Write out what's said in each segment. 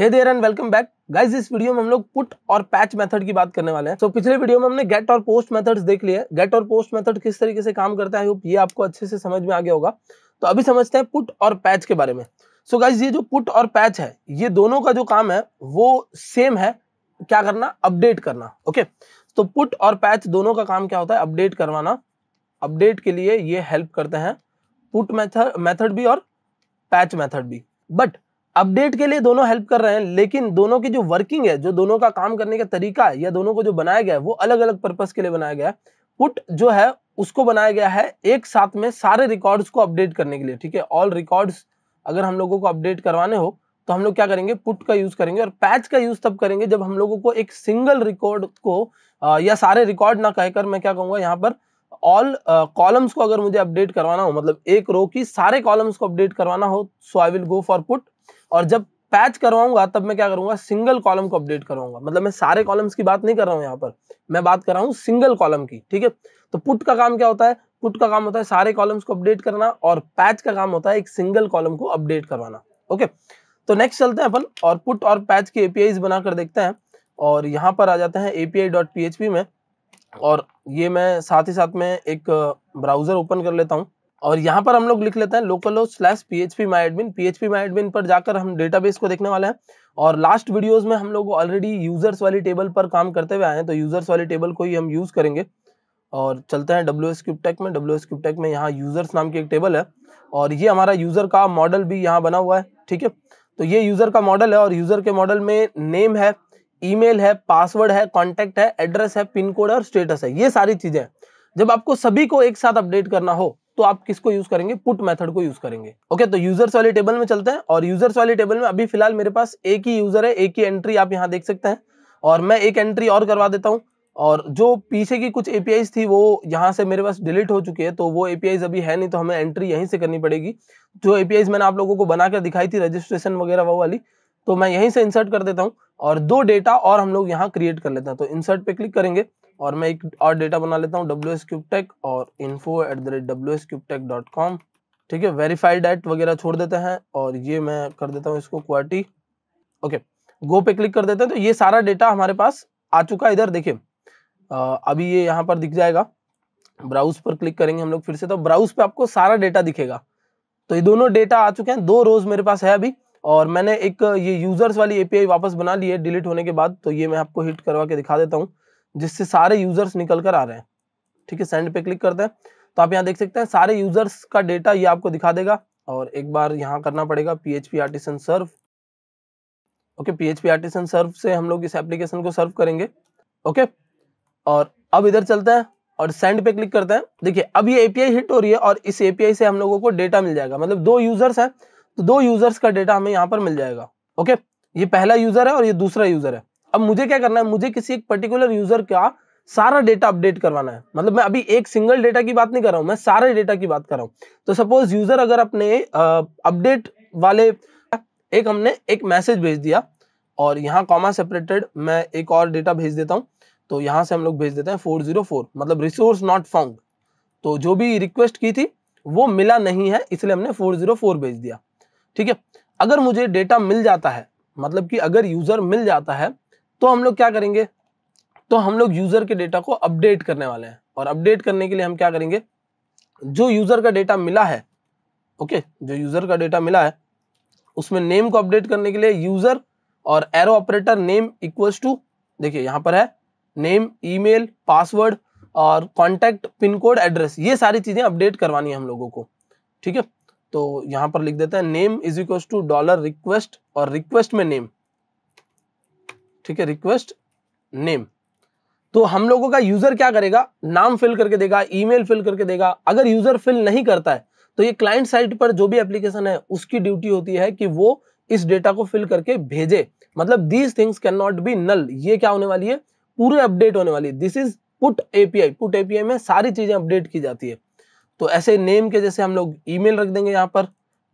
Hey there and welcome back guys इस video में हम लोग पुट और पैच मेथड की बात करने वाले हैं तो so, पिछले वीडियो में हमने गेट और पोस्ट मेथड्स देख लिए गेट और पोस्ट मेथड किस तरीके से काम करता है ये आपको अच्छे से समझ में आ गया होगा तो अभी समझते हैं पुट और पैच के बारे में सो so, गाइज ये जो पुट और पैच है ये दोनों का जो काम है वो सेम है क्या करना अपडेट करना ओके okay? तो पुट और पैच दोनों का काम क्या होता है अपडेट करवाना अपडेट के लिए ये हेल्प करते हैं पुट मैथड मैथड भी और पैच मैथड भी बट अपडेट के लिए दोनों हेल्प कर रहे हैं लेकिन दोनों की जो वर्किंग है जो दोनों का काम करने का तरीका है या दोनों को जो बनाया गया है वो अलग अलग पर्पज के लिए बनाया गया है पुट जो है उसको बनाया गया है एक साथ में सारे रिकॉर्ड्स को अपडेट करने के लिए ठीक है ऑल रिकॉर्ड्स अगर हम लोगों को अपडेट करवाने हो तो हम लोग क्या करेंगे पुट का यूज करेंगे और पैच का यूज तब करेंगे जब हम लोगों को एक सिंगल रिकॉर्ड को आ, या सारे रिकॉर्ड ना कहकर मैं क्या कहूंगा यहाँ पर ऑल कॉलम्स को अगर मुझे अपडेट करवाना हो मतलब एक रो की सारे कॉलम्स को अपडेट करवाना हो so I will go for put और जब पैच करवाऊंगा तब मैं क्या करूंगा सिंगल कॉलम को अपडेट करवाऊंगा मतलब मैं सारे कॉलम्स की बात नहीं कर रहा हूँ यहाँ पर मैं बात कर रहा हूँ सिंगल कॉलम की ठीक है तो पुट का काम क्या होता है पुट का काम होता है सारे कॉलम्स को अपडेट करना और पैच का काम होता है एक सिंगल कॉलम को अपडेट करवाना ओके तो नेक्स्ट चलते हैं अपन और पुट और पैच की एपीआई बनाकर देखते हैं और यहाँ पर आ जाते हैं एपीआई में और ये मैं साथ ही साथ में एक ब्राउजर ओपन कर लेता हूँ और यहाँ पर हम लोग लिख लेते हैं local slash P H P my admin P H P my admin पर जाकर हम डेटाबेस को देखने वाले हैं और लास्ट वीडियोस में हम लोग ऑलरेडी यूजर्स वाली टेबल पर काम करते हुए आए हैं तो यूजर्स वाली टेबल को ही हम यूज़ करेंगे और चलते हैं डब्ल्यू एस क्यूबटेक में डब्ल्यू एस क्यूबटेक में यहाँ यूजर्स नाम की एक टेबल है और ये हमारा यूजर का मॉडल भी यहाँ बना हुआ है ठीक है तो ये यूजर का मॉडल है और यूजर के मॉडल में नेम है मेल है पासवर्ड है कॉन्टैक्ट है एड्रेस है पिन कोड है और स्टेटस है ये सारी चीजें जब आपको सभी को एक साथ अपडेट करना हो तो आप किसको यूज करेंगे पुट मेथड को यूज करेंगे ओके तो यूजर्स वाले टेबल में चलते हैं और यूजर्स वाले टेबल में अभी फिलहाल मेरे पास एक ही यूजर है एक ही एंट्री आप यहाँ देख सकते हैं और मैं एक एंट्री और करवा देता हूँ और जो पीछे की कुछ ए थी वो यहाँ से मेरे पास डिलीट हो चुकी है तो वो ए अभी है नहीं तो हमें एंट्री यहीं से करनी पड़ेगी जो ए मैंने आप लोगों को बनाकर दिखाई थी रजिस्ट्रेशन वगैरह वो वाली तो मैं यहीं से इंसर्ट कर देता हूँ और दो डेटा और हम लोग यहाँ क्रिएट कर लेते हैं तो इंसर्ट पे क्लिक करेंगे और मैं एक और डेटा बना लेता हूँ डब्ल्यू एस टेक और info at the rate W S tech dot com ठीक है वेरीफाइड एट वगैरह छोड़ देते हैं और ये मैं कर देता हूँ इसको क्वालिटी ओके गो पे क्लिक कर देते हैं तो ये सारा डेटा हमारे पास आ चुका है इधर देखिए अभी ये यहाँ पर दिख जाएगा ब्राउज पर क्लिक करेंगे हम लोग फिर से तो ब्राउज पे आपको सारा डेटा दिखेगा तो ये दोनों डेटा आ चुके हैं दो रोज मेरे पास है अभी और मैंने एक ये यूजर्स वाली एपीआई वापस बना ली है डिलीट होने के बाद तो ये मैं आपको हिट करवा के दिखा देता हूँ जिससे सारे यूजर्स निकल कर आ रहे हैं ठीक है सेंड पे क्लिक करते हैं तो आप यहाँ देख सकते हैं सारे यूजर्स का डेटा ये आपको दिखा देगा और एक बार यहाँ करना पड़ेगा P H P artisan serve okay P H P artisan serve से हम लोग इस एप्लीकेशन को सर्व करेंगे ओके और अब इधर चलते हैं और सेंड पे क्लिक करते हैं देखिए अब ये एपीआई हिट हो रही है और इस एपीआई से हम लोगों को डेटा मिल जाएगा मतलब दो यूजर्स हैं तो दो यूजर्स का डेटा हमें यहाँ पर मिल जाएगा ओके ये पहला यूजर है और ये दूसरा यूजर है अब मुझे क्या करना है मुझे किसी एक पर्टिकुलर यूजर का सारा डेटा अपडेट करवाना है मतलब मैं अभी एक सिंगल डेटा की बात नहीं कर रहा हूँ मैं सारे डेटा की बात कर रहा हूँ तो सपोज यूजर अगर अपने अपडेट वाले एक हमने एक मैसेज भेज दिया और यहाँ कॉमा सेपरेटेड मैं एक और डेटा भेज देता हूँ तो यहाँ से हम लोग भेज देते हैं 404 मतलब रिसोर्स नॉट फाउंड तो जो भी रिक्वेस्ट की थी वो मिला नहीं है इसलिए हमने 404 भेज दिया ठीक है अगर मुझे डेटा मिल जाता है मतलब कि अगर यूजर मिल जाता है तो हम लोग क्या करेंगे तो हम लोग यूजर के डेटा को अपडेट करने वाले हैं और अपडेट करने के लिए हम क्या करेंगे जो यूजर का डेटा मिला है ओके जो यूजर का डेटा मिला है उसमें नेम को अपडेट करने के लिए यूजर और arrow operator name equals to देखिए यहां पर है नेम ईमेल पासवर्ड और कॉन्टैक्ट पिन कोड एड्रेस ये सारी चीज़ें अपडेट करवानी है हम लोगों को ठीक है तो यहां पर लिख देते हैं name is equal to dollar request और रिक्वेस्ट में नेम ठीक है रिक्वेस्ट नेम तो हम लोगों का यूजर क्या करेगा नाम फिल करके देगा ईमेल फिल करके देगा अगर यूजर फिल नहीं करता है तो ये क्लाइंट साइट पर जो भी एप्लीकेशन है उसकी ड्यूटी होती है कि वो इस डेटा को फिल करके भेजे मतलब these things can not be null ये क्या होने वाली है पूरे अपडेट होने वाली this is put API put API में सारी चीजें अपडेट की जाती है तो ऐसे नेम के जैसे हम लोग ईमेल रख देंगे यहाँ पर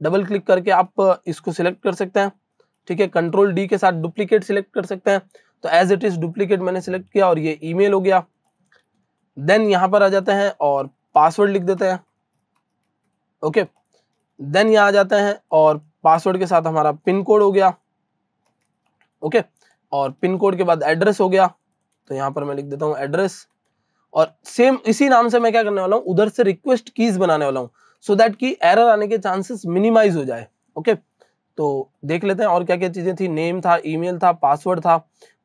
डबल क्लिक करके आप इसको सिलेक्ट कर सकते हैं ठीक है कंट्रोल डी के साथ डुप्लीकेट सिलेक्ट कर सकते हैं तो एज इट इज डुप्लीकेट मैंने सिलेक्ट किया और ये ईमेल हो गया देन यहाँ पर आ जाते हैं और पासवर्ड लिख देते हैं ओके देन यहाँ आ जाते हैं और पासवर्ड के साथ हमारा पिन कोड हो गया ओके और पिन कोड के बाद एड्रेस हो गया तो यहाँ पर मैं लिख देता हूँ एड्रेस और सेम इसी नाम से मैं क्या करने वाला हूँ उधर से रिक्वेस्ट कीज बनाने वाला हूँ सो दैट की एरर आने के चांसेस मिनिमाइज हो जाए ओके okay? तो देख लेते हैं और क्या क्या चीज़ें थी नेम था ईमेल था पासवर्ड था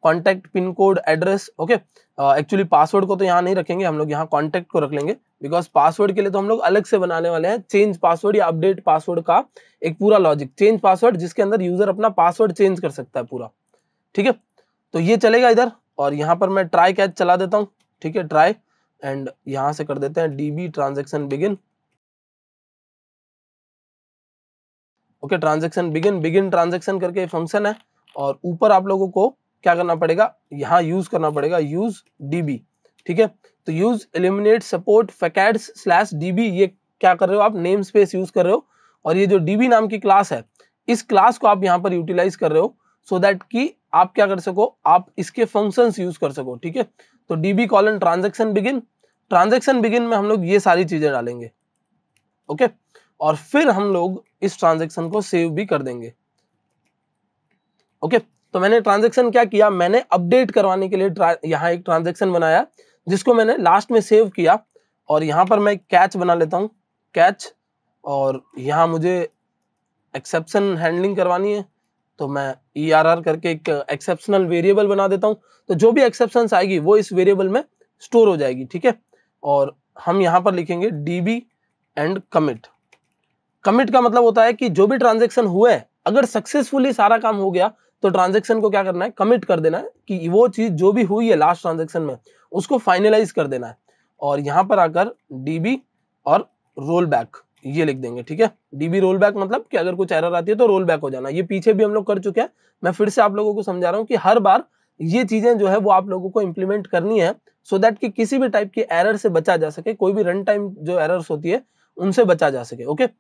contact pin code address okay actually password को तो यहाँ नहीं रखेंगे हम लोग यहाँ कॉन्टैक्ट को रख लेंगे बिकॉज पासवर्ड के लिए तो हम लोग अलग से बनाने वाले हैं चेंज पासवर्ड या अपडेट पासवर्ड का एक पूरा लॉजिक चेंज पासवर्ड जिसके अंदर यूजर अपना पासवर्ड चेंज कर सकता है पूरा ठीक है तो ये चलेगा इधर और यहाँ पर मैं ट्राई कैच चला देता हूँ ठीक है ट्राई एंड यहाँ से कर देते हैं D B transaction begin okay transaction begin begin transaction करके फंक्शन है और ऊपर आप लोगों को क्या करना पड़ेगा यहाँ यूज करना पड़ेगा यूज डीबी ठीक है तो use Illuminate support facades slash DB ये क्या कर रहे हो आप नेम स्पेस यूज कर रहे हो और ये जो डीबी नाम की क्लास है इस क्लास को आप यहाँ पर यूटिलाइज कर रहे हो सो so दैट कि आप क्या कर सको आप इसके फंक्शन यूज कर सको ठीक है तो DB colon transaction begin transaction begin में हम लोग ये सारी चीजें डालेंगे ओके okay? और फिर हम लोग इस ट्रांजेक्शन को सेव भी कर देंगे ओके तो मैंने ट्रांजेक्शन क्या किया मैंने अपडेट करवाने के लिए यहाँ एक ट्रांजेक्शन बनाया जिसको मैंने लास्ट में सेव किया और यहाँ पर मैं कैच बना लेता हूँ कैच और यहाँ मुझे एक्सेप्शन हैंडलिंग करवानी है तो मैं ई आर आर करके एक एक्सेप्शनल वेरिएबल बना देता हूँ तो जो भी एक्सेप्शन आएगी वो इस वेरिएबल में स्टोर हो जाएगी ठीक है और हम यहाँ पर लिखेंगे D B and commit commit का मतलब होता है कि जो भी ट्रांजेक्शन हुए अगर सक्सेसफुली सारा काम हो गया तो ट्रांजेक्शन को क्या करना है कमिट कर देना है कि वो चीज जो भी हुई है लास्ट ट्रांजेक्शन में उसको फाइनलाइज कर देना है और यहां पर आकर डीबी और रोल बैक ये लिख देंगे ठीक है डीबी रोल बैक मतलब कि अगर कुछ एरर आती है तो रोल बैक हो जाना ये पीछे भी हम लोग कर चुके हैं मैं फिर से आप लोगों को समझा रहा हूँ कि हर बार ये चीजें जो है वो आप लोगों को इम्प्लीमेंट करनी है सो so दैट कि किसी भी टाइप के एरर से बचा जा सके कोई भी रन टाइम जो एरर्स होती है उनसे बचा जा सके ओके okay?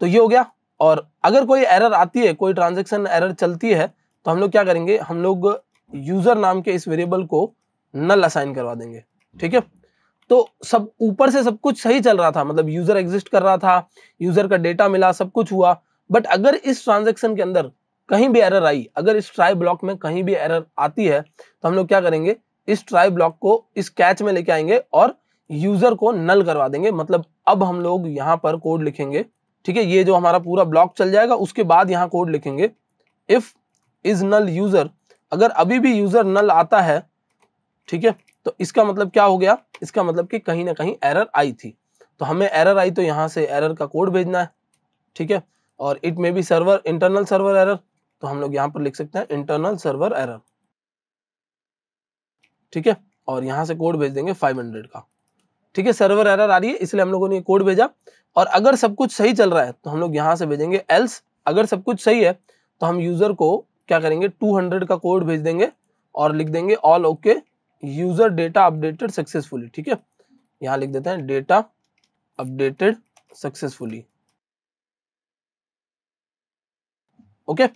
तो ये हो गया और अगर कोई एरर आती है कोई ट्रांजेक्शन एरर चलती है तो हम लोग क्या करेंगे हम लोग यूजर नाम के इस वेरिएबल को नल असाइन करवा देंगे ठीक है तो सब ऊपर से सब कुछ सही चल रहा था मतलब यूजर एग्जिस्ट कर रहा था यूजर का डेटा मिला सब कुछ हुआ बट अगर इस ट्रांजेक्शन के अंदर कहीं भी एरर आई अगर इस ट्राई ब्लॉक में कहीं भी एरर आती है तो हम लोग क्या करेंगे इस ट्राई ब्लॉक को इस कैच में लेके आएंगे और यूजर को नल करवा देंगे मतलब अब हम लोग यहाँ पर कोड लिखेंगे ठीक है ये जो हमारा पूरा ब्लॉक चल जाएगा उसके बाद यहाँ कोड लिखेंगे इफ इज नल यूजर अगर अभी भी यूजर नल आता है ठीक है तो इसका मतलब क्या हो गया इसका मतलब कि कहीं ना कहीं एरर आई थी तो हमें एरर आई तो यहाँ से एरर का कोड भेजना है ठीक है और it may be server internal server error तो हम लोग यहाँ पर लिख सकते हैं इंटरनल सर्वर एरर ठीक है और यहाँ से कोड भेज देंगे 500 का ठीक है सर्वर एरर आ रही है इसलिए हम लोगों ने कोड भेजा और अगर सब कुछ सही चल रहा है तो हम लोग यहाँ से भेजेंगे एल्स अगर सब कुछ सही है तो हम यूज़र को क्या करेंगे 200 का कोड भेज देंगे और लिख देंगे all okay user data updated successfully ठीक है यहाँ लिख देते हैं डेटा अपडेटेड सक्सेसफुली ओके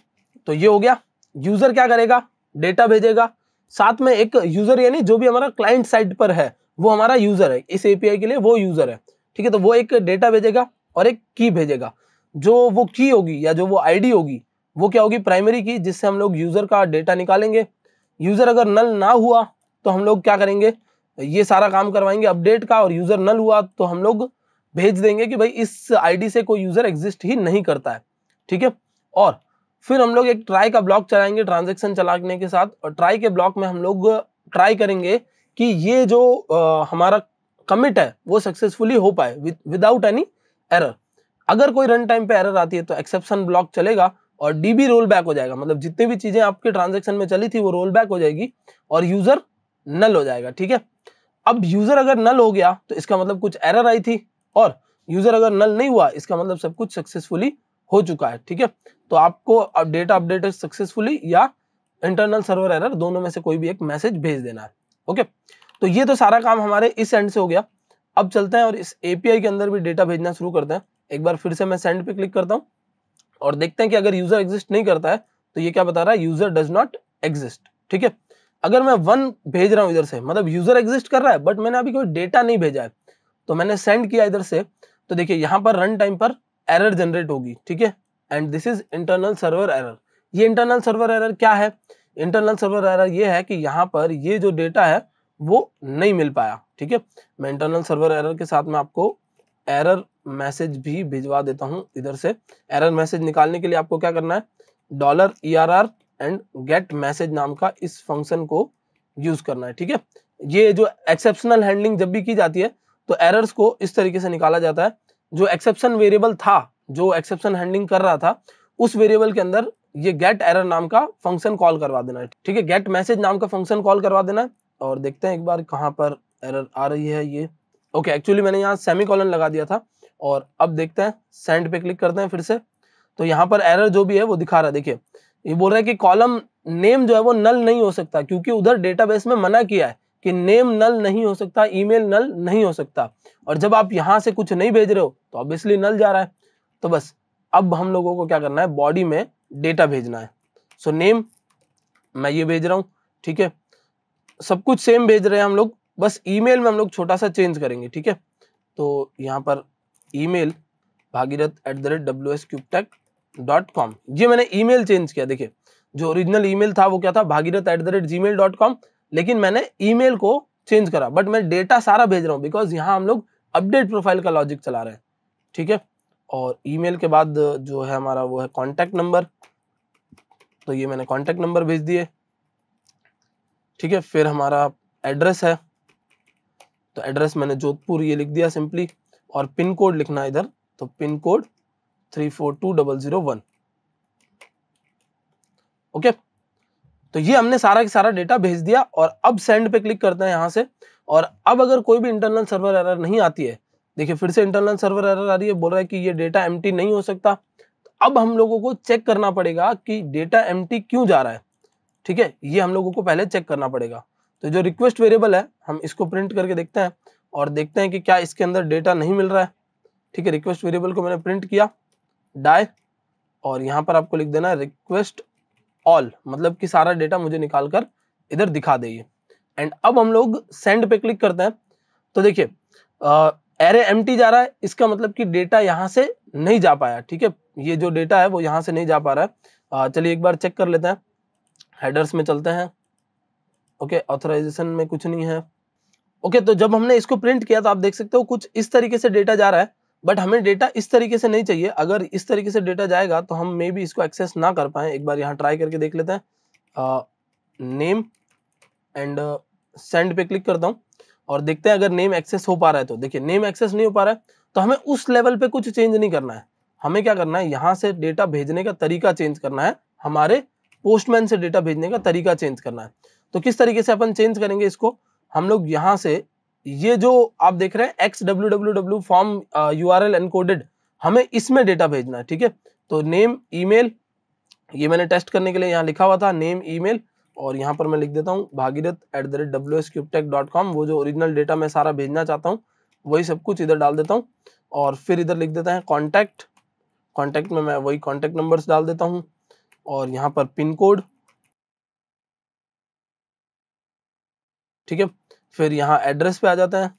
तो ये हो गया यूज़र क्या करेगा डेटा भेजेगा साथ में एक यूजर यानी जो भी हमारा क्लाइंट साइट पर है वो हमारा यूजर है इस एपीआई के लिए वो यूजर है ठीक है तो वो एक डेटा भेजेगा और एक की भेजेगा जो वो की होगी या जो वो आईडी होगी वो क्या होगी प्राइमरी की जिससे हम लोग यूजर का डेटा निकालेंगे यूजर अगर नल ना हुआ तो हम लोग क्या करेंगे ये सारा काम करवाएंगे अपडेट का और यूजर नल हुआ तो हम लोग भेज देंगे कि भाई इस आईडी से कोई यूजर एग्जिस्ट ही नहीं करता है ठीक है और फिर हम लोग एक ट्राई का ब्लॉक चलाएंगे ट्रांजेक्शन चलाने के साथ और ट्राई के ब्लॉक में हम लोग ट्राई करेंगे कि ये जो आ, हमारा कमिट है वो सक्सेसफुली हो पाए विदाउट एनी एरर अगर कोई रन टाइम पे एरर आती है तो एक्सेप्शन ब्लॉक चलेगा और डीबी रोल बैक हो जाएगा मतलब जितनी भी चीजें आपके ट्रांजेक्शन में चली थी वो रोल बैक हो जाएगी और यूजर नल हो जाएगा ठीक है अब यूजर अगर नल हो गया तो इसका मतलब कुछ एरर आई थी और यूजर अगर नल नहीं हुआ इसका मतलब सब कुछ सक्सेसफुली हो चुका है ठीक है तो आपको डेटा अपडेटेड सक्सेसफुली या इंटरनल सर्वर एरर दोनों में से कोई भी एक मैसेज भेज देना है ओके तो ये तो सारा काम हमारे इस एंड से हो गया अब चलते हैं और इस एपीआई के अंदर भी डेटा भेजना शुरू करते हैं एक बार फिर से मैं सेंड पे क्लिक करता हूँ और देखते हैं कि अगर यूजर एग्जिस्ट नहीं करता है तो ये क्या बता रहा है यूजर डज नॉट एग्जिस्ट ठीक है अगर मैं वन भेज रहा हूँ इधर से मतलब यूजर एग्जिस्ट कर रहा है बट मैंने अभी कोई डेटा नहीं भेजा है तो मैंने सेंड किया इधर से तो देखिए यहाँ पर रन टाइम पर एरर जनरेट होगी ठीक है and this is internal server error ये इंटरनल सर्वर एरर क्या है इंटरनल सर्वर एरर ये है कि यहाँ पर ये जो डेटा है वो नहीं मिल पाया ठीक है मैं इंटरनल सर्वर एरर के साथ में आपको एरर मैसेज भी भिजवा देता हूँ इधर से एरर मैसेज निकालने के लिए आपको क्या करना है dollar E R R and get message नाम का इस फंक्शन को यूज करना है ठीक है ये जो एक्सेप्शनल हैंडलिंग जब भी की जाती है तो एरर्स को इस तरीके से निकाला जाता है जो एक्सेप्शन वेरिएबल था जो एक्सेप्शन हैंडलिंग कर रहा था उस वेरिएबल के अंदर ये गेट एरर नाम का फंक्शन कॉल करवा देना है ठीक है गेट मैसेज नाम का फंक्शन कॉल करवा देना है और देखते हैं एक बार कहाँ पर एरर आ रही है ये ओके एक्चुअली मैंने यहाँ सेमी कॉलन लगा दिया था और अब देखते हैं सेंड पे क्लिक करते हैं फिर से तो यहाँ पर एरर जो भी है वो दिखा रहा है देखिए ये बोल रहा है कि कॉलम नेम जो है वो नल नहीं हो सकता क्योंकि उधर डेटाबेस में मना किया है कि नेम नल नहीं हो सकता ईमेल नल नहीं हो सकता और जब आप यहाँ से कुछ नहीं भेज रहे हो तो ऑब्वियसली नल जा रहा है तो बस अब हम लोगों को क्या करना है बॉडी में डेटा भेजना है सो so, नेम मैं ये भेज रहा हूँ ठीक है सब कुछ सेम भेज रहे हैं हम लोग बस ईमेल में हम लोग छोटा सा चेंज करेंगे ठीक है तो यहाँ पर email Bhagirath at the rate W S cube tech dot com ये मैंने ईमेल चेंज किया देखिए जो ओरिजिनल ईमेल था वो क्या था Bhagirath at the rate Gmail dot com लेकिन मैंने ईमेल को चेंज करा बट मैं डेटा सारा भेज रहा हूँ बिकॉज यहाँ हम लोग अपडेट प्रोफाइल का लॉजिक चला रहे हैं ठीक है और ईमेल के बाद जो है हमारा वो है कॉन्टैक्ट नंबर तो ये मैंने कॉन्टैक्ट नंबर भेज दिए ठीक है फिर हमारा एड्रेस है तो एड्रेस मैंने जोधपुर ये लिख दिया सिंपली और पिन कोड लिखना इधर तो pin code three four two double zero one okay तो ये हमने सारा के सारा डेटा भेज दिया और अब सेंड पे क्लिक करते हैं यहाँ से और अब अगर कोई भी इंटरनल सर्वर एरर नहीं आती है देखिए फिर से इंटरनल सर्वर एरर आ रही है बोल रहा है कि ये डेटा एम नहीं हो सकता तो अब हम लोगों को चेक करना पड़ेगा कि डेटा एम क्यों जा रहा है ठीक है ये हम लोगों को पहले चेक करना पड़ेगा तो जो रिक्वेस्ट वेरिएबल है हम इसको प्रिंट करके देखते हैं और देखते हैं कि क्या इसके अंदर डेटा नहीं मिल रहा है ठीक है रिक्वेस्ट वेरिएबल को मैंने प्रिंट किया डाय और यहाँ पर आपको लिख देना है रिक्वेस्ट ऑल मतलब कि सारा डेटा मुझे निकाल कर इधर दिखा दे एंड अब हम लोग सेंड पे क्लिक करते हैं तो देखिए एरे एम जा रहा है इसका मतलब कि डेटा यहाँ से नहीं जा पाया ठीक है ये जो डेटा है वो यहाँ से नहीं जा पा रहा है चलिए एक बार चेक कर लेते हैं हेडर्स में चलते हैं ओके okay, ऑथराइजेशन में कुछ नहीं है ओके okay, तो जब हमने इसको प्रिंट किया तो आप देख सकते हो कुछ इस तरीके से डेटा जा रहा है बट हमें डेटा इस तरीके से नहीं चाहिए अगर इस तरीके से डेटा जाएगा तो हम मे भी इसको एक्सेस ना कर पाए एक बार यहाँ ट्राई करके देख लेते हैं नेम एंड सेंड पे क्लिक करता हूँ और देखते हैं अगर नेम एक्सेस हो पा रहा है तो देखिए नेम एक्सेस नहीं हो पा रहा है तो हमें उस लेवल पे कुछ चेंज नहीं करना है हमें क्या करना है यहाँ से डेटा भेजने का तरीका चेंज करना है हमारे पोस्टमैन से डेटा भेजने का तरीका चेंज करना है तो किस तरीके से अपन चेंज करेंगे इसको हम लोग यहाँ से ये जो आप देख रहे हैं X W W W form U R L encoded हमें इसमें डेटा भेजना है ठीक है तो नेम ईमेल ये मैंने टेस्ट करने के लिए यहाँ लिखा हुआ था नेम ईमेल और यहाँ पर मैं लिख देता हूँ Bhagirath at the rate W S tech dot com वो जो ओरिजिनल डेटा मैं सारा भेजना चाहता हूँ वही सब कुछ इधर डाल देता हूँ और फिर इधर लिख देता है कॉन्टैक्ट कॉन्टैक्ट में मैं वही कॉन्टैक्ट नंबर्स डाल देता हूँ और यहाँ पर पिन कोड ठीक है फिर यहाँ एड्रेस पे आ जाते हैं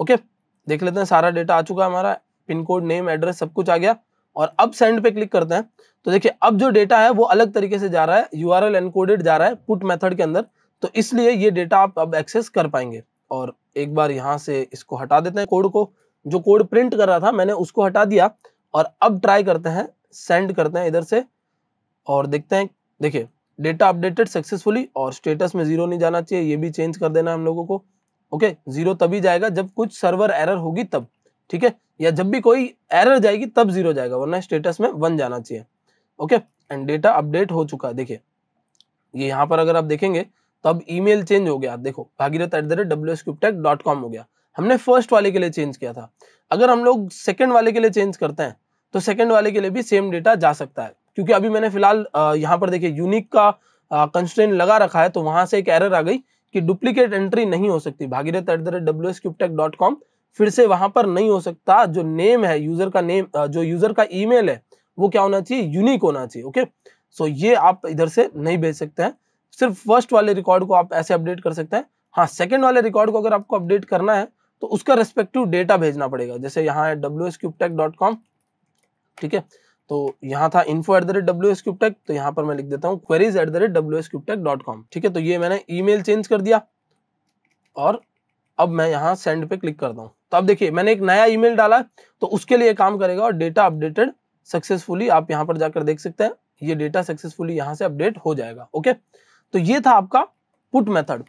ओके देख लेते हैं सारा डेटा आ चुका है हमारा पिन कोड नेम एड्रेस सब कुछ आ गया और अब सेंड पे क्लिक करते हैं तो देखिए अब जो डेटा है वो अलग तरीके से जा रहा है यू आर एनकोडेड जा रहा है पुट मेथड के अंदर तो इसलिए ये डेटा आप अब एक्सेस कर पाएंगे और एक बार यहाँ से इसको हटा देते हैं कोड को जो कोड प्रिंट कर रहा था मैंने उसको हटा दिया और अब ट्राई करते हैं सेंड करते हैं इधर से और देखते हैं देखिए डेटा अपडेटेड सक्सेसफुली और स्टेटस में जीरो नहीं जाना चाहिए ये भी चेंज कर देना हम लोगों को ओके जीरो तभी जाएगा जब कुछ सर्वर एरर होगी तब ठीक है या जब भी कोई एरर जाएगी तब जीरो जाएगा वरना स्टेटस में वन जाना चाहिए ओके एंड डेटा अपडेट हो चुका है देखिए ये यहाँ पर अगर आप देखेंगे तो अब ईमेल चेंज हो गया देखो Bhagirath at the rate W S dot com हो गया हमने फर्स्ट वाले के लिए चेंज किया था अगर हम लोग सेकेंड वाले के लिए चेंज करते हैं तो सेकेंड वाले के लिए भी सेम डेटा जा सकता है क्योंकि अभी मैंने फिलहाल यहाँ पर देखिए यूनिक का कंस्टेंट लगा रखा है तो वहां से एक एरर आ गई कि डुप्लीकेट एंट्री नहीं हो सकती Bhagirath at the rate W S cube tech dot com फिर से वहां पर नहीं हो सकता जो नेम है यूजर का नेम जो यूजर का ईमेल है वो क्या होना चाहिए यूनिक होना चाहिए ओके सो ये आप इधर से नहीं भेज सकते हैं सिर्फ फर्स्ट वाले रिकॉर्ड को आप ऐसे अपडेट कर सकते हैं हाँ सेकेंड वाले रिकॉर्ड को अगर आपको अपडेट करना है तो उसका रेस्पेक्टिव डेटा भेजना पड़ेगा जैसे यहाँ है डब्ल्यू ठीक है तो यहाँ था info at the rate W S cube tech तो यहाँ पर मैं लिख देता हूँ queries at the rate W S cube tech dot com ठीक है तो ये मैंने ई चेंज कर दिया और अब मैं यहाँ सेंड पे क्लिक करता हूँ तो अब देखिए मैंने एक नया ईमेल डाला तो उसके लिए काम करेगा और डेटा अपडेटेड सक्सेसफुली आप यहाँ पर जाकर देख सकते हैं ये डेटा सक्सेसफुली यहाँ से अपडेट हो जाएगा ओके तो ये था आपका पुट मेथड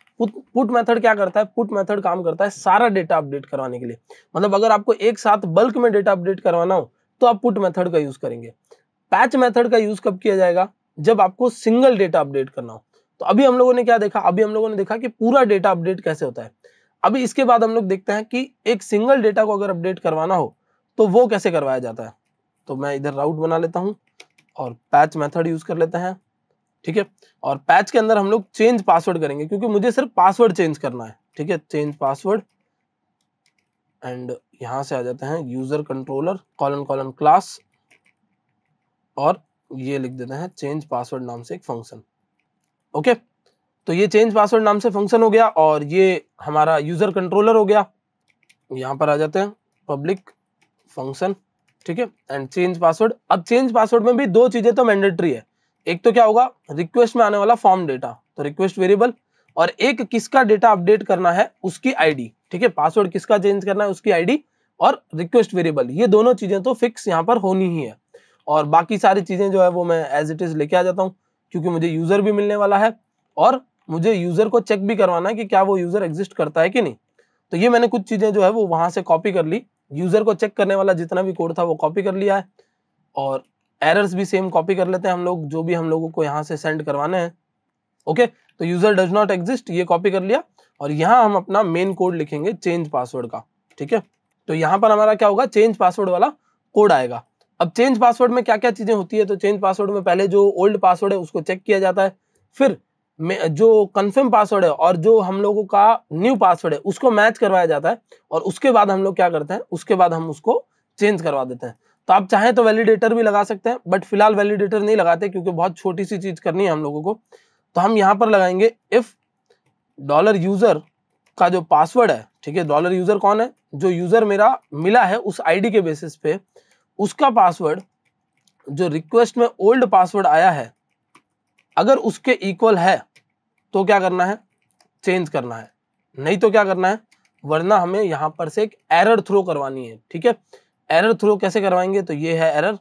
पुट मेथड क्या करता है पुट मेथड काम करता है सारा डेटा अपडेट करवाने के लिए मतलब अगर आपको एक साथ बल्क में डेटा अपडेट करवाना हो तो आप पुट मेथड का यूज करेंगे पैच मेथड का यूज कब किया जाएगा जब आपको सिंगल डेटा अपडेट करना हो तो अभी हम लोगों ने क्या देखा अभी हम लोगों ने देखा कि पूरा डेटा अपडेट कैसे होता है अभी इसके बाद हम लोग देखते हैं कि एक सिंगल डेटा को अगर अपडेट करवाना हो तो वो कैसे करवाया जाता है तो मैं इधर राउट बना लेता हूँ और पैच मेथड यूज कर लेते हैं ठीक है और पैच के अंदर हम लोग चेंज पासवर्ड करेंगे क्योंकि मुझे सिर्फ पासवर्ड चेंज करना है ठीक है चेंज पासवर्ड एंड यहां से आ जाते हैं user controller colon colon class और ये लिख देते हैं चेंज पासवर्ड नाम से एक फंक्शन ओके okay? तो ये चेंज पासवर्ड नाम से फंक्शन हो गया और ये हमारा यूज़र कंट्रोलर हो गया यहाँ पर आ जाते हैं पब्लिक फंक्शन ठीक है एंड चेंज पासवर्ड अब चेंज पासवर्ड में भी दो चीज़ें तो मैंडेटरी है एक तो क्या होगा रिक्वेस्ट में आने वाला फॉर्म डेटा तो रिक्वेस्ट वेरिएबल और एक किसका डेटा अपडेट करना है उसकी आईडी ठीक है पासवर्ड किसका चेंज करना है उसकी आईडी और रिक्वेस्ट वेरिएबल ये दोनों चीज़ें तो फिक्स यहाँ पर होनी ही है और बाकी सारी चीज़ें जो है वो मैं एज इट इज़ लेके आ जाता हूँ क्योंकि मुझे यूज़र भी मिलने वाला है और मुझे यूजर को चेक भी करवाना है कि क्या वो यूजर एग्जिस्ट करता है कि नहीं तो ये मैंने कुछ चीजें जो है वो वहां से कॉपी कर ली यूजर को चेक करने वाला जितना भी कोड था वो कॉपी कर लिया है और एरर्स भी सेम कॉपी कर लेते हैं हम लोग जो भी हम लोगों को यहाँ से सेंड करवाने हैं ओके तो यूजर डज नॉट एग्जिस्ट ये कॉपी कर लिया और यहाँ हम अपना मेन कोड लिखेंगे चेंज पासवर्ड का ठीक है तो यहाँ पर हमारा क्या होगा चेंज पासवर्ड वाला कोड आएगा अब चेंज पासवर्ड में क्या क्या चीजें होती है तो चेंज पासवर्ड में पहले जो ओल्ड पासवर्ड है उसको चेक किया जाता है फिर में जो कन्फर्म पासवर्ड है और जो हम लोगों का न्यू पासवर्ड है उसको मैच करवाया जाता है और उसके बाद हम लोग क्या करते हैं उसके बाद हम उसको चेंज करवा देते हैं तो आप चाहें तो वैलिडेटर भी लगा सकते हैं बट फिलहाल वैलिडेटर नहीं लगाते क्योंकि बहुत छोटी सी चीज करनी है हम लोगों को तो हम यहाँ पर लगाएंगे इफ डॉलर यूजर का जो पासवर्ड है ठीक है डॉलर यूजर कौन है जो यूजर मेरा मिला है उस आईडी के बेसिस पे उसका पासवर्ड जो रिक्वेस्ट में ओल्ड पासवर्ड आया है अगर उसके इक्वल है तो क्या करना है चेंज करना है नहीं तो क्या करना है वरना हमें यहाँ पर से एक एरर थ्रो करवानी है ठीक है एरर थ्रो कैसे करवाएंगे तो ये है एरर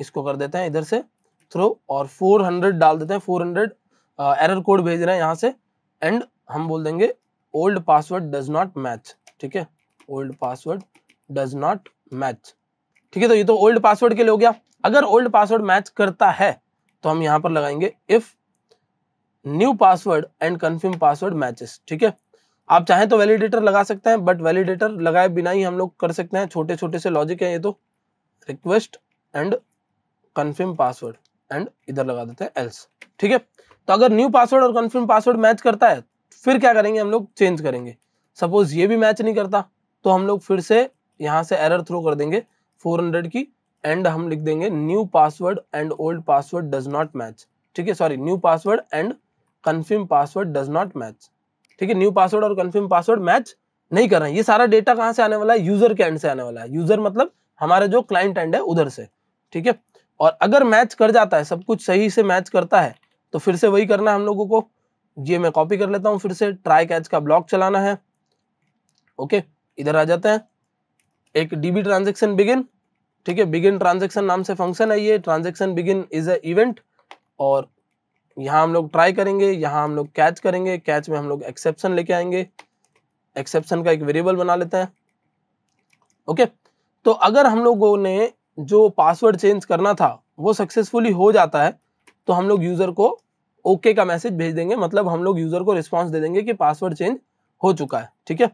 इसको कर देते हैं इधर से थ्रो और 400 डाल देते हैं 400 हंड्रेड एरर कोड भेज रहे हैं यहाँ से एंड हम बोल देंगे old password does not match ठीक है old password does not match ठीक है तो ये तो ओल्ड पासवर्ड के लिए हो गया अगर ओल्ड पासवर्ड मैच करता है तो हम यहाँ पर लगाएंगे if new password and confirm password matches ठीक है आप चाहें तो वैलिडेटर लगा सकते हैं बट वैलिडेटर लगाए बिना ही हम लोग कर सकते हैं छोटे छोटे से लॉजिक है ये तो request and confirm password and इधर लगा देते हैं एल्स ठीक है तो अगर न्यू पासवर्ड और कन्फर्म पासवर्ड मैच करता है फिर क्या करेंगे हम लोग चेंज करेंगे सपोज ये भी मैच नहीं करता तो हम लोग फिर से यहाँ से एरर थ्रो कर देंगे 400 की एंड हम लिख देंगे new password and old password does not match ठीक है sorry new password and confirm password does not match ठीक है न्यू पासवर्ड और कन्फर्म पासवर्ड मैच नहीं कर रहे हैं ये सारा डेटा कहाँ से आने वाला है यूजर के एंड से आने वाला है यूजर मतलब हमारे जो क्लाइंट एंड है उधर से ठीक है और अगर मैच कर जाता है सब कुछ सही से मैच करता है तो फिर से वही करना है हम लोगों को ये मैं कॉपी कर लेता हूँ फिर से ट्राई कैच का ब्लॉक चलाना है ओके इधर आ जाते हैं एक डीबी ट्रांजेक्शन बिगिन ठीक है बिगिन ट्रांजेक्शन नाम से फंक्शन है ये transaction begin is a event और यहाँ हम लोग ट्राई करेंगे यहाँ हम लोग कैच करेंगे कैच में हम लोग एक्सेप्शन लेके आएंगे एक्सेप्शन का एक वेरिएबल बना लेते हैं ओके तो अगर हम लोगों ने जो पासवर्ड चेंज करना था वो सक्सेसफुली हो जाता है तो हम लोग यूज़र को ओके okay का मैसेज भेज देंगे मतलब हम लोग यूज़र को रिस्पॉन्स दे देंगे कि पासवर्ड चेंज हो चुका है ठीक है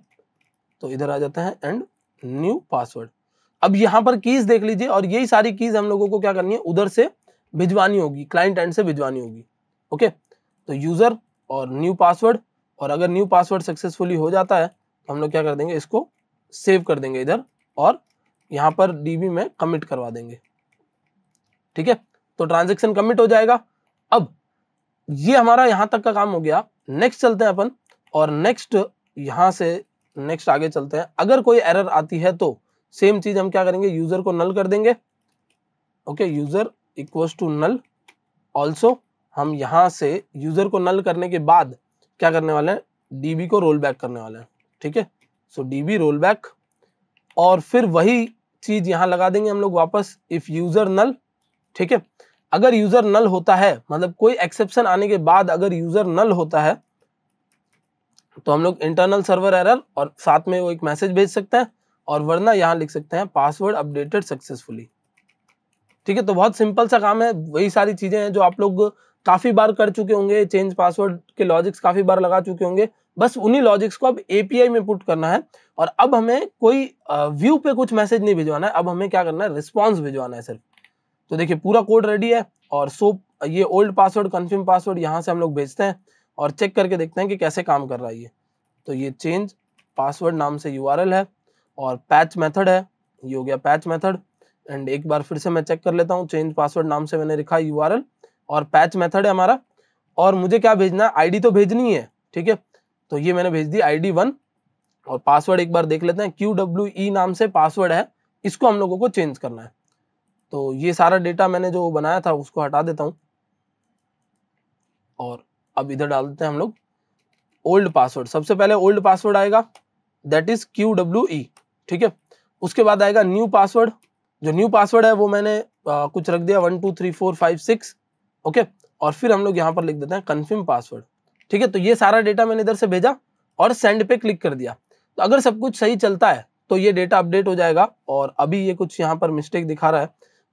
तो इधर आ जाते हैं एंड न्यू पासवर्ड अब यहाँ पर कीज देख लीजिए और यही सारी कीज हम लोगों को क्या करनी है उधर से भिजवानी होगी क्लाइंट एंड से भिजवानी होगी ओके तो यूजर और न्यू पासवर्ड और अगर न्यू पासवर्ड सक्सेसफुली हो जाता है तो हम लोग क्या कर देंगे इसको सेव कर देंगे इधर और यहाँ पर डीबी में कमिट करवा देंगे ठीक है तो ट्रांजेक्शन कमिट हो जाएगा अब ये हमारा यहाँ तक का काम हो गया नेक्स्ट चलते हैं अपन और नेक्स्ट यहाँ से नेक्स्ट आगे चलते हैं अगर कोई एरर आती है तो सेम चीज हम क्या करेंगे यूजर को नल कर देंगे okay user equals to null also हम यहाँ से यूजर को नल करने के बाद क्या करने वाले हैं डीबी को रोल बैक करने वाले हैं ठीक है सो डीबी रोल बैक और फिर वही चीज यहाँ लगा देंगे हम लोग वापस इफ यूजर नल ठीक है अगर यूजर नल होता है मतलब कोई एक्सेप्शन आने के बाद अगर यूजर नल होता है तो हम लोग इंटरनल सर्वर एरर और साथ में वो एक मैसेज भेज सकते हैं और वरना यहाँ लिख सकते हैं पासवर्ड अपडेटेड सक्सेसफुली ठीक है तो बहुत सिंपल सा काम है वही सारी चीज़ें हैं जो आप लोग काफ़ी बार कर चुके होंगे चेंज पासवर्ड के लॉजिक्स काफ़ी बार लगा चुके होंगे बस उन्हीं लॉजिक्स को अब एपीआई में पुट करना है और अब हमें कोई व्यू पे कुछ मैसेज नहीं भिजवाना है अब हमें क्या करना है रिस्पॉन्स भिजवाना है सिर्फ तो देखिए पूरा कोड रेडी है और सो ये ओल्ड पासवर्ड कन्फर्म पासवर्ड यहाँ से हम लोग भेजते हैं और चेक करके देखते हैं कि कैसे काम कर रहा है ये तो ये चेंज पासवर्ड नाम से यू है और पैच मेथड है ये हो गया पैच मेथड एंड एक बार फिर से मैं चेक कर लेता हूँ चेंज पासवर्ड नाम से मैंने लिखा यू और पैच मेथड है हमारा और मुझे क्या भेजना है डी तो भेजनी है ठीक है तो ये मैंने भेज दी डी वन और पासवर्ड एक बार देख लेते हैं क्यू डब्ल्यू ई नाम से पासवर्ड है इसको हम लोगों को चेंज करना है तो ये सारा डेटा मैंने जो बनाया था उसको हटा देता हूँ और अब इधर डाल देते हैं हम लोग ओल्ड पासवर्ड सबसे पहले ओल्ड पासवर्ड आएगा that is Q W E ठीक है उसके बाद आएगा न्यू पासवर्ड जो न्यू पासवर्ड है वो मैंने आ, कुछ रख दिया one two three four five six okay और फिर हम लोग यहाँ पर लिख देते हैं कन्फर्म पासवर्ड ठीक है तो ये सारा डेटा मैंने इधर से भेजा और सेंड पे क्लिक कर दिया तो अगर सब कुछ सही चलता है तो ये डेटा अपडेट हो जाएगा और अभी ये कुछ यहाँ पर मिस्टेक दिखा रहा है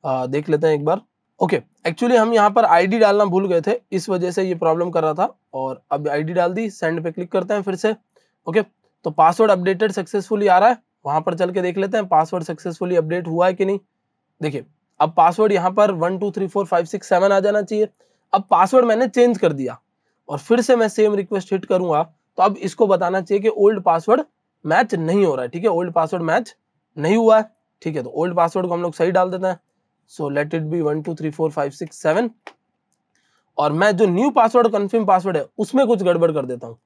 आ, देख लेते हैं एक बार ओके एक्चुअली हम यहाँ पर आईडी डालना भूल गए थे इस वजह से ये प्रॉब्लम कर रहा था और अब आईडी डाल दी सेंड पे क्लिक करते हैं फिर से ओके तो पासवर्ड अपडेटेड सक्सेसफुली आ रहा है वहां पर चल के देख लेते हैं पासवर्ड सक्सेसफुली अपडेट हुआ है कि नहीं देखिए अब पासवर्ड यहाँ पर one two three four five six seven आ जाना चाहिए अब पासवर्ड मैंने चेंज कर दिया और फिर से मैं सेम रिक्वेस्ट हिट करूंगा तो अब इसको बताना चाहिए कि ओल्ड पासवर्ड मैच नहीं हो रहा है ठीक है ओल्ड पासवर्ड मैच नहीं हुआ है ठीक है तो ओल्ड पासवर्ड को हम लोग सही डाल देते हैं so let it be one two three four five six seven और मैं जो न्यू पासवर्ड कन्फर्म पासवर्ड है उसमें कुछ गड़बड़ कर देता हूँ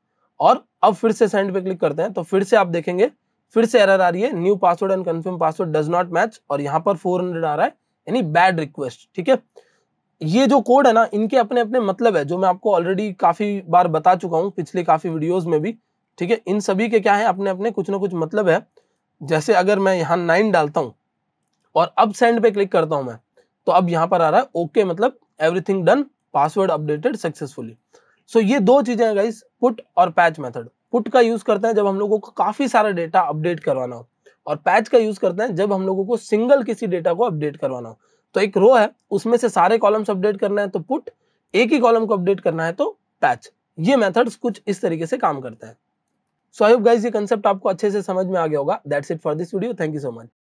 और अब फिर से सेंड पे क्लिक करते हैं तो फिर से आप देखेंगे फिर से एरर आ रही है new password and confirm password does not match और यहाँ पर 400 आ रहा है यानी बैड रिक्वेस्ट ठीक है ये जो कोड है ना इनके अपने अपने मतलब है जो मैं आपको ऑलरेडी काफी बार बता चुका हूँ पिछले काफी वीडियोज में भी ठीक है इन सभी के क्या है अपने अपने कुछ ना कुछ मतलब है जैसे अगर मैं यहाँ नाइन डालता हूँ और अब सेंड पे क्लिक करता हूँ मैं तो अब यहाँ पर आ रहा है ओके okay, मतलब everything done password updated successfully so ये दो चीजें हैं गाइस पुट और पैच मेथड पुट का यूज करते हैं जब हम लोगों को काफी सारा डेटा अपडेट करवाना हो और पैच का यूज करते हैं जब हम लोगों को सिंगल किसी डेटा को अपडेट करवाना हो तो एक रो है उसमें से सारे कॉलम्स अपडेट करना है तो पुट एक ही कॉलम को अपडेट करना है तो पैच ये मेथड्स कुछ इस तरीके से काम करते हैं सो आई होप गाइस ये कंसेप्ट आपको अच्छे से समझ में आ गया होगा that's it for this video thank you so much